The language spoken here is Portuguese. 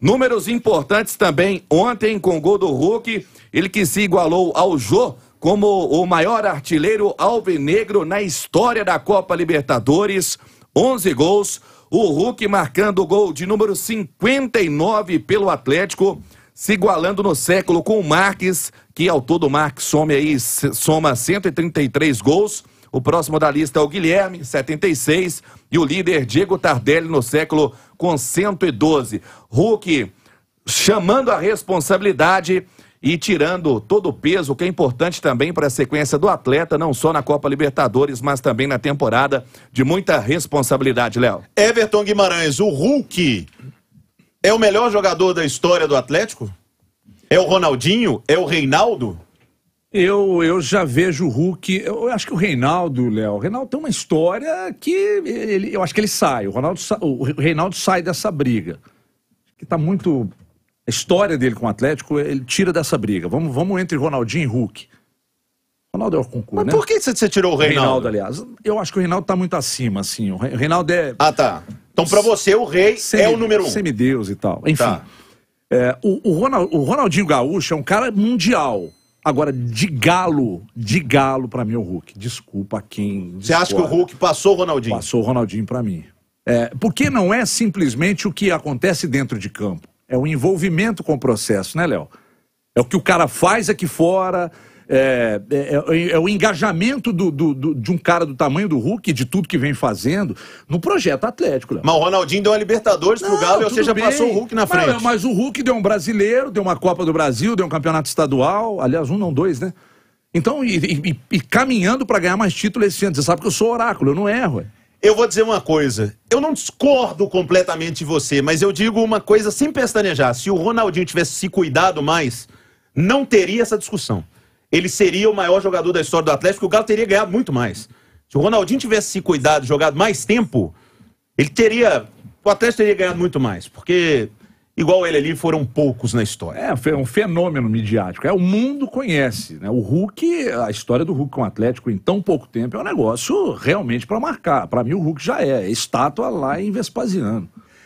Números importantes também ontem com o gol do Hulk, ele que se igualou ao Jô como o maior artilheiro alvinegro na história da Copa Libertadores, 11 gols. O Hulk marcando o gol de número 59 pelo Atlético, se igualando no século com o Marques, que ao todo o Marques some aí, soma 133 gols. O próximo da lista é o Guilherme, 76, e o líder Diego Tardelli no século com 112. Hulk chamando a responsabilidade e tirando todo o peso, que é importante também para a sequência do atleta, não só na Copa Libertadores, mas também na temporada de muita responsabilidade, Léo. Everton Guimarães, o Hulk é o melhor jogador da história do Atlético? É o Ronaldinho? É o Reinaldo? Eu, eu já vejo o Hulk. Eu acho que o Reinaldo, Léo, o Reinaldo tem uma história que ele, eu acho que ele sai. O, Ronaldo, o Reinaldo sai dessa briga. Que está muito. A história dele com o Atlético, ele tira dessa briga. Vamos, vamos entre Ronaldinho e Hulk. Ronaldo é o concurso, Mas né? por que você tirou o Reinaldo? O Reinaldo, aliás. Eu acho que o Reinaldo está muito acima, assim. O Reinaldo é. Ah, tá. Então, para você, o rei é o número um. Semideus e tal. Enfim. Tá. É, o, o, Ronald, o Ronaldinho Gaúcho é um cara mundial. Agora, de galo, de galo para mim é o Hulk. Desculpa quem. Você acha que o Hulk passou o Ronaldinho? Passou o Ronaldinho para mim. É, porque não é simplesmente o que acontece dentro de campo. É o envolvimento com o processo, né, Léo? É o que o cara faz aqui fora, é é, é, é, é o engajamento do, do, do, de um cara do tamanho do Hulk, de tudo que vem fazendo, no projeto Atlético. Léo. Mas o Ronaldinho deu a Libertadores não, pro Galo, ou seja, bem. passou o Hulk na frente. Mas, mas o Hulk deu um brasileiro, deu uma Copa do Brasil, deu um campeonato estadual, aliás, um não dois, né? Então, e, e, e caminhando para ganhar mais títulos esse ano. Você sabe que eu sou oráculo, eu não erro. Eu vou dizer uma coisa. Eu não discordo completamente de você, mas eu digo uma coisa sem pestanejar. Se o Ronaldinho tivesse se cuidado mais, não teria essa discussão ele seria o maior jogador da história do Atlético, o Galo teria ganhado muito mais. Se o Ronaldinho tivesse se cuidado, jogado mais tempo, ele teria. O Atlético teria ganhado muito mais, porque igual ele ali foram poucos na história. É, é um fenômeno midiático. É, o mundo conhece, né? O Hulk, a história do Hulk com o Atlético em tão pouco tempo é um negócio realmente para marcar. Para mim o Hulk já é, é estátua lá em Vespasiano.